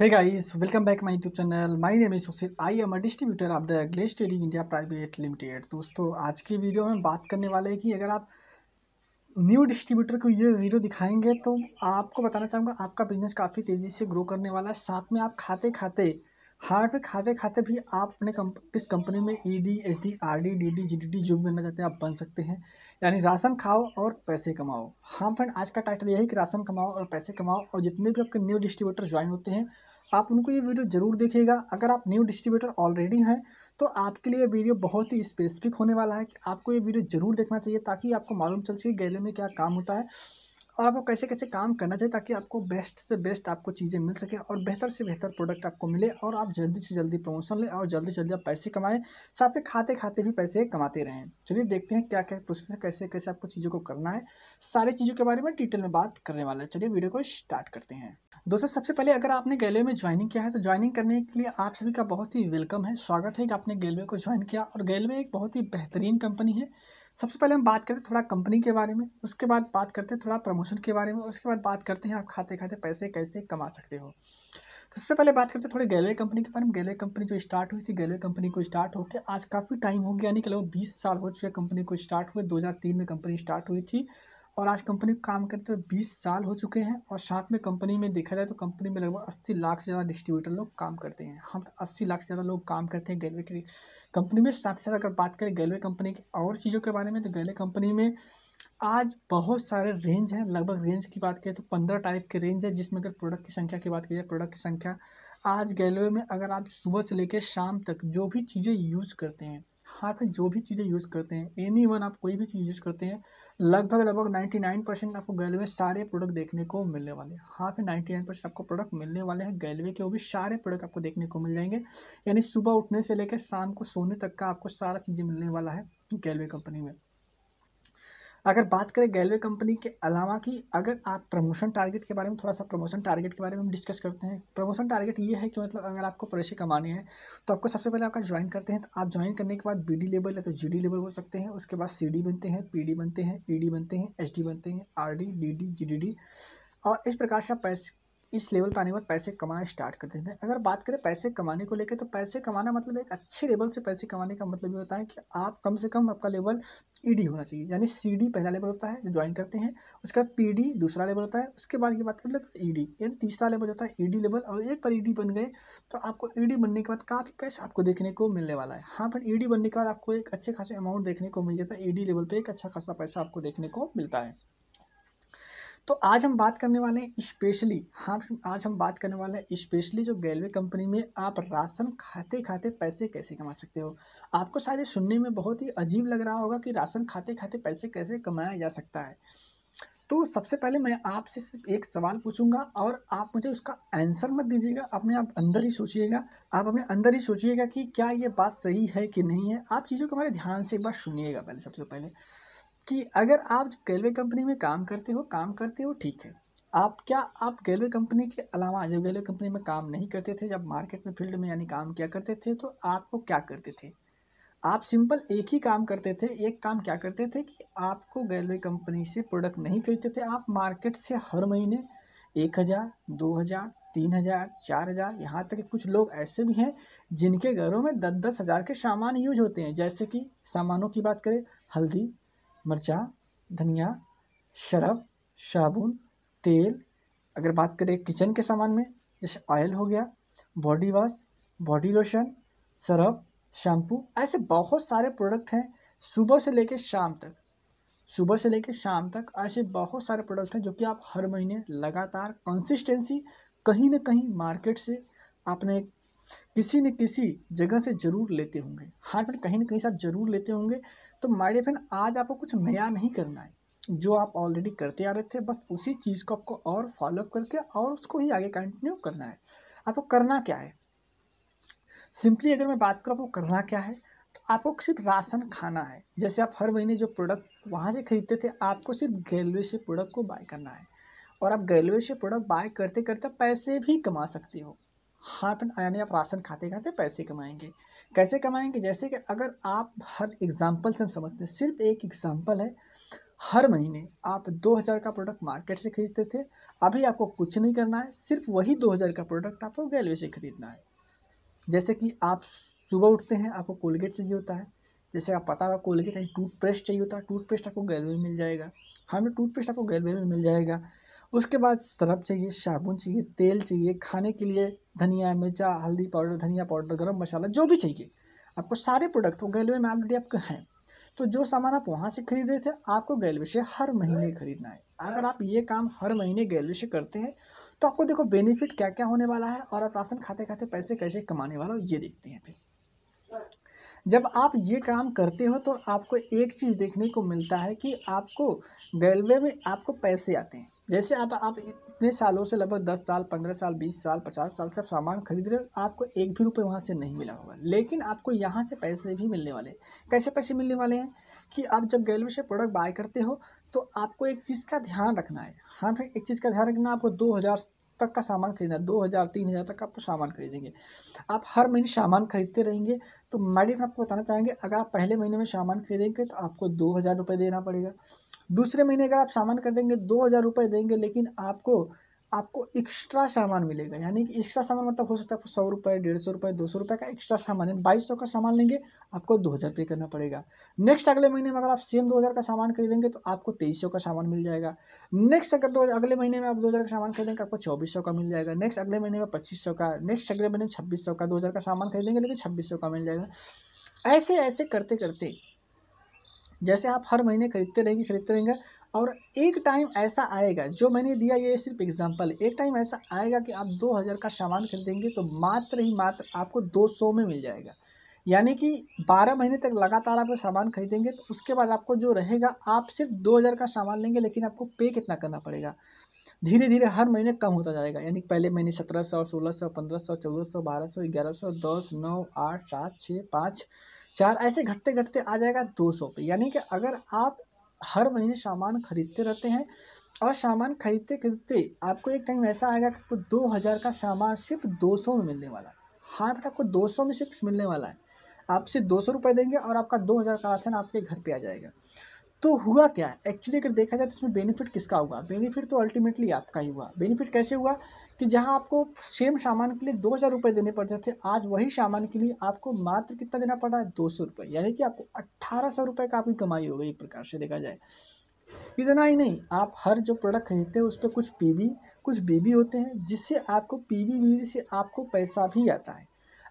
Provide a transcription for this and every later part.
Hey guys, welcome back my YouTube channel. My name is Sushil. I am a distributor of the Glaze Trading India Private Limited. दोस्तों आज की video में बात करने वाले हैं कि अगर आप न्यू डिस्ट्रीब्यूटर को ये वीडियो दिखाएंगे तो आपको बताना चाहूँगा आपका बिजनेस काफ़ी तेज़ी से ग्रो करने वाला है साथ में आप खाते खाते हार्डवेयर खाते खाते भी आप अपने कंप, किस कंपनी में E D H D R D D D G D D जो भी बनना चाहते हैं आप बन सकते हैं यानी राशन खाओ और पैसे कमाओ हाँ फ्रेंड आज का टाइटल यही कि राशन कमाओ और पैसे कमाओ और जितने भी आपके न्यू डिस्ट्रीब्यूटर ज्वाइन होते हैं आप उनको ये वीडियो जरूर देखिएगा अगर आप न्यू डिस्ट्रीब्यूटर ऑलरेडी हैं तो आपके लिए वीडियो बहुत ही स्पेसिफिक होने वाला है कि आपको ये वीडियो जरूर देखना चाहिए ताकि आपको मालूम चल सके गैले में क्या काम होता है और आपको कैसे कैसे काम करना चाहिए ताकि आपको बेस्ट से बेस्ट आपको चीज़ें मिल सके और बेहतर से बेहतर प्रोडक्ट आपको मिले और आप जल्दी से जल्दी प्रमोशन लें और जल्दी से जल्दी आप पैसे कमाएं साथ में खाते खाते भी पैसे कमाते रहें चलिए देखते हैं क्या क्या प्रोसेस है कैसे कैसे आपको चीज़ों को करना है सारी चीज़ों के बारे में डिटेल में बात करने वाला है चलिए वीडियो को स्टार्ट करते हैं दोस्तों सबसे पहले अगर आपने गैलरी में ज्वाइनिंग किया है तो ज्वाइनिंग करने के लिए आप सभी का बहुत ही वेलकम है स्वागत है कि आपने गैलवे को ज्वाइन किया और गैलवे एक बहुत ही बेहतरीन कंपनी है सबसे पहले हम बात करते हैं थोड़ा कंपनी के बारे में उसके बाद बात करते हैं थोड़ा प्रमोशन के बारे में उसके बाद बात करते हैं आप खाते खाते पैसे कैसे कमा सकते हो तो सबसे पहले बात करते हैं थोड़ी गैलवे कंपनी के बारे में गैलवे कंपनी जो स्टार्ट हुई थी गैलवे कंपनी को स्टार्ट होकर आज काफ़ी टाइम हो गया यानी कि लगभग बीस साल हो चुके कंपनी को स्टार्ट हुए दो में कंपनी स्टार्ट हुई थी और आज कंपनी काम करते हुए बीस साल हो चुके हैं और साथ में कंपनी में देखा जाए तो कंपनी में लगभग अस्सी लाख से ज़्यादा डिस्ट्रीब्यूटर लोग काम करते हैं हम अस्सी लाख से ज़्यादा लोग काम करते हैं गैलवे की कंपनी में साथ ही साथ अगर बात करें गैलवे कंपनी की और चीज़ों के बारे में तो गैलवे कंपनी में आज बहुत सारे रेंज हैं लगभग रेंज की बात करें तो पंद्रह टाइप के रेंज है जिसमें अगर प्रोडक्ट की संख्या की बात की जाए प्रोडक्ट की संख्या आज गैलवे में अगर आप सुबह से लेकर शाम तक जो भी चीज़ें यूज़ करते हैं पे जो भी चीज़ें यूज़ करते हैं एनी वन आप कोई भी चीज़ यूज़ करते हैं लगभग लगभग नाइन्टी नाइन परसेंट आपको गैलवे सारे प्रोडक्ट देखने को मिलने वाले हैं हाँ पे नाइन्टी नाइन परसेंट आपको प्रोडक्ट मिलने वाले हैं गैलवे के वो भी सारे प्रोडक्ट आपको देखने को मिल जाएंगे यानी सुबह उठने से लेकर शाम को सोने तक का आपको सारा चीज़ें मिलने वाला है गैलवे कंपनी में अगर बात करें गैलवे कंपनी के अलावा की अगर आप प्रमोशन टारगेट के बारे में थोड़ा सा प्रमोशन टारगेट के बारे में हम डिस्कस करते हैं प्रमोशन टारगेट ये है कि मतलब अगर आपको पैसे कमाने हैं तो आपको सबसे पहले आपका ज्वाइन करते हैं तो आप ज्वाइन करने के बाद बी लेवल या तो जी लेवल बोल सकते हैं उसके बाद सी बनते हैं पी बनते हैं ई e बनते हैं एच बनते हैं R D D D G D और इस प्रकार से आप पैसे इस लेवल पर आने के बाद पैसे कमाना स्टार्ट कर देते हैं अगर बात करें पैसे कमाने को लेकर तो पैसे कमाना मतलब एक अच्छे लेवल से पैसे कमाने का मतलब ये होता है कि आप कम से कम आपका लेवल ई डी होना चाहिए यानी सी डी पहला लेवल होता है जो ज्वाइन करते हैं उसके बाद पी डी दूसरा लेवल होता है उसके बाद की बात कर तो ई e डी यानी तीसरा लेवल होता है ई डी लेवल और एक बार ई e डी बन गए तो आपको ई e डी बनने के बाद काफ़ी पैसा आपको देखने को मिलने वाला है हाँ पर ई डी बनने के बाद आपको एक अच्छे खासे अमाउंट देखने को मिल जाता है ई डी लेवल पर एक अच्छा खासा पैसा आपको देखने को मिलता है तो आज हम बात करने वाले हैं स्पेशली हाँ आज हम बात करने वाले हैं स्पेशली जो गैलवे कंपनी में आप राशन खाते खाते पैसे कैसे कमा सकते हो आपको शायद सुनने में बहुत ही अजीब लग रहा होगा कि राशन खाते खाते पैसे कैसे कमाया जा सकता है तो सबसे पहले मैं आपसे सिर्फ एक सवाल पूछूंगा और आप मुझे उसका आंसर मत दीजिएगा अपने आप अंदर ही सोचिएगा आप अपने अंदर ही सोचिएगा कि क्या ये बात सही है कि नहीं है आप चीज़ों को हमारे ध्यान से एक बार सुनिएगा पहले सबसे पहले कि अगर आप गैलवे कंपनी में काम करते हो काम करते हो ठीक है आप क्या आप गैलवे कंपनी के अलावा जब गेलवे कंपनी में काम नहीं करते थे जब मार्केट में फील्ड में यानी काम किया करते थे तो आपको क्या करते थे आप सिंपल एक ही काम करते थे एक काम क्या करते थे कि आपको गेलवे कंपनी से प्रोडक्ट नहीं खरीदते थे आप मार्केट से हर महीने एक हज़ार दो हज़ार तीन हज़ार चार हज़ार यहाँ तक कुछ लोग ऐसे भी हैं जिनके घरों में दस दस हज़ार के सामान यूज होते हैं जैसे कि सामानों की बात करें हल्दी मिर्चा धनिया शरब साबुन तेल अगर बात करें किचन के सामान में जैसे ऑयल हो गया body wash body lotion Surf shampoo ऐसे बहुत सारे प्रोडक्ट हैं सुबह से लेकर शाम तक सुबह से लेकर शाम तक ऐसे बहुत सारे प्रोडक्ट हैं जो कि आप हर महीने लगातार कंसिस्टेंसी कहीं ना कहीं मार्केट से आपने किसी न किसी जगह से ज़रूर लेते होंगे हाथ में कहीं ना कहीं से आप ज़रूर लेते होंगे तो माय डियर फ्रेंड आज आपको कुछ नया नहीं करना है जो आप ऑलरेडी करते आ रहे थे बस उसी चीज़ को आपको और फॉलोअप करके और उसको ही आगे कंटिन्यू करना है आपको करना क्या है सिंपली अगर मैं बात करूँ आपको करना क्या है तो आपको सिर्फ राशन खाना है जैसे आप हर महीने जो प्रोडक्ट वहाँ से ख़रीदते थे आपको सिर्फ गैलवे से प्रोडक्ट को बाय करना है और आप गैलवे से प्रोडक्ट बाय करते करते पैसे भी कमा सकते हो हाँ फिर यानी आप राशन खाते खाते पैसे कमाएंगे कैसे कमाएंगे जैसे कि अगर आप हर एग्ज़ाम्पल से हम समझते हैं सिर्फ एक एग्ज़ाम्पल है हर महीने आप 2000 का प्रोडक्ट मार्केट से खरीदते थे अभी आपको कुछ नहीं करना है सिर्फ वही 2000 का प्रोडक्ट आपको गैलवे से खरीदना है जैसे कि आप सुबह उठते हैं आपको कोलगेट चाहिए होता है जैसे आप पता होगा कोलगेट एंड टूथपेस्ट चाहिए होता है टूथपेस्ट आपको गैलवे में मिल जाएगा हाँ, हमें टूथपेस्ट आपको गैलवे में मिल जाएगा उसके बाद सरफ चाहिए साबुन चाहिए तेल चाहिए खाने के लिए धनिया मिर्चा हल्दी पाउडर धनिया पाउडर गरम मसाला जो भी चाहिए आपको सारे प्रोडक्ट वो गैलवे में ऑलरेडी आपके हैं तो जो सामान आप वहाँ से खरीदे थे आपको गैलवे से हर महीने खरीदना है अगर आप ये काम हर महीने गैलवे से करते हैं तो आपको देखो बेनिफिट क्या क्या होने वाला है और आप राशन खाते खाते पैसे कैसे कमाने वाला हो ये देखते हैं फिर जब आप ये काम करते हो तो आपको एक चीज़ देखने को मिलता है कि आपको गैलवे में आपको पैसे आते हैं जैसे आप आप इतने सालों से लगभग दस साल पंद्रह साल बीस साल पचास साल से आप सामान खरीद रहे हो आपको एक भी रुपये वहाँ से नहीं मिला होगा लेकिन आपको यहाँ से पैसे भी मिलने वाले हैं कैसे पैसे मिलने वाले हैं कि आप जब गैलरी से प्रोडक्ट बाय करते हो तो आपको एक चीज़ का ध्यान रखना है हाँ फिर एक चीज़ का ध्यान रखना आपको दो हज़ार तक का सामान खरीदना दो हज़ार तीन हज़ार तक आपको सामान खरीदेंगे आप हर महीने सामान खरीदते रहेंगे तो मैडम आपको बताना चाहेंगे अगर आप पहले महीने में सामान खरीदेंगे तो आपको दो हज़ार रुपये देना पड़ेगा दूसरे महीने अगर आप सामान खरीदेंगे दो हज़ार रुपये देंगे लेकिन आपको आपको एक्स्ट्रा सामान मिलेगा यानी कि एक्स्ट्रा सामान मतलब हो सकता है सौ रुपये डेढ़ सौ रुपये दो सौ रुपये का एक्स्ट्रा सामान यानी बाईस सौ का सामान लेंगे आपको दो हज़ार पे करना पड़ेगा नेक्स्ट अगले महीने में अगर आप सेम दो हज़ार का सामान खरीदेंगे तो आपको तेईस सौ का सामान मिल जाएगा नेक्स्ट अगर दो अगले महीने में आप दो हज़ार का सामान खरीदेंगे आपको चौबीस सौ का मिल जाएगा नेक्स्ट अगले महीने में पच्चीस सौ का नेक्स्ट अगले महीने में छब्बीस सौ का दो हज़ार का सामान खरीदेंगे लेकिन छब्बीस सौ का मिल जाएगा ऐसे ऐसे करते करते जैसे आप हर महीने खरीदते रहेंगे खरीदते रहेंगे और एक टाइम ऐसा आएगा जो मैंने दिया ये सिर्फ एग्जांपल एक टाइम ऐसा आएगा कि आप दो हज़ार का सामान खरीदेंगे तो मात्र ही मात्र आपको दो सौ में मिल जाएगा यानी कि बारह महीने तक लगातार आप सामान खरीदेंगे तो उसके बाद आपको जो रहेगा आप सिर्फ दो हज़ार का सामान लेंगे लेकिन आपको पे कितना करना पड़ेगा धीरे धीरे हर महीने कम होता जाएगा यानी पहले महीने सत्रह सौ सोलह सौ पंद्रह सौ चौदह सौ बारह सौ ग्यारह सौ दस नौ आठ सात छः पाँच चार ऐसे घटते घटते आ जाएगा दो सौ पे यानी कि अगर आप हर महीने सामान खरीदते रहते हैं और सामान खरीदते खरीदते आपको एक टाइम ऐसा आएगा कि आपको दो हज़ार का सामान सिर्फ दो सौ में मिलने वाला है हाँ बेटा आपको दो सौ में सिर्फ मिलने वाला है आप सिर्फ दो सौ रुपये देंगे और आपका दो हज़ार का राशन आपके घर पर आ जाएगा तो हुआ क्या एक्चुअली अगर देखा जाए तो इसमें बेनिफिट किसका हुआ बेनिफिट तो अल्टीमेटली आपका ही हुआ बेनिफिट कैसे हुआ कि जहां आपको सेम सामान के लिए दो हज़ार रुपये देने पड़ते थे आज वही सामान के लिए आपको मात्र कितना देना पड़ रहा है दो सौ रुपये यानी कि आपको अट्ठारह सौ रुपये का आपकी कमाई हो गई एक प्रकार से देखा जाए इतना ही नहीं आप हर जो प्रोडक्ट खरीदते हैं उस पर कुछ पी कुछ बी होते हैं जिससे आपको पी बी से आपको पैसा भी आता है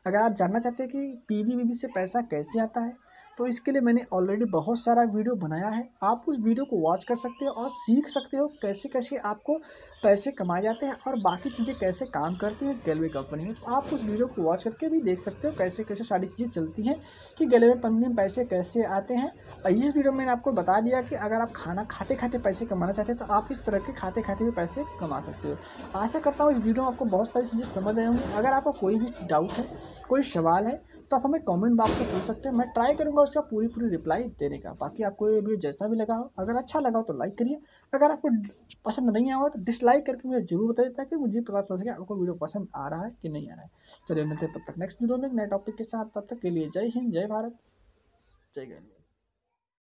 अगर आप जानना चाहते हैं कि पी बी से पैसा कैसे आता है तो इसके लिए मैंने ऑलरेडी बहुत सारा वीडियो बनाया है आप उस वीडियो को वॉच कर सकते हो और सीख सकते हो कैसे कैसे आपको पैसे कमाए जाते हैं और बाकी चीज़ें कैसे काम करती हैं गेलवे कंपनी में तो आप उस वीडियो को वॉच करके भी देख सकते हो कैसे कैसे सारी चीज़ें चलती हैं कि गेलवे कंपनी में पैसे कैसे आते हैं और इस वीडियो में मैंने आपको बता दिया कि अगर आप खाना खाते खाते पैसे कमाना चाहते हैं तो आप इस तरह के खाते खाते भी पैसे कमा सकते हो आशा करता हूँ इस वीडियो में आपको बहुत सारी चीज़ें समझ आए होंगी अगर आपको कोई भी डाउट है कोई सवाल है तो आप हमें कमेंट बॉक्स में पूछ सकते हैं मैं ट्राई करूँगा उसका पूरी पूरी रिप्लाई देने का बाकी आपको ये वीडियो जैसा भी लगा हो अगर अच्छा लगा हो तो लाइक करिए अगर आपको पसंद नहीं आया हो तो डिसलाइक करके मुझे जरूर बताइए ताकि मुझे पता चल सके आपको वीडियो पसंद आ रहा है कि नहीं आ रहा है चलिए मिलते हैं तब तक नेक्स्ट वीडियो में नए टॉपिक के साथ तब तक के लिए जय हिंद जय भारत जय गणेश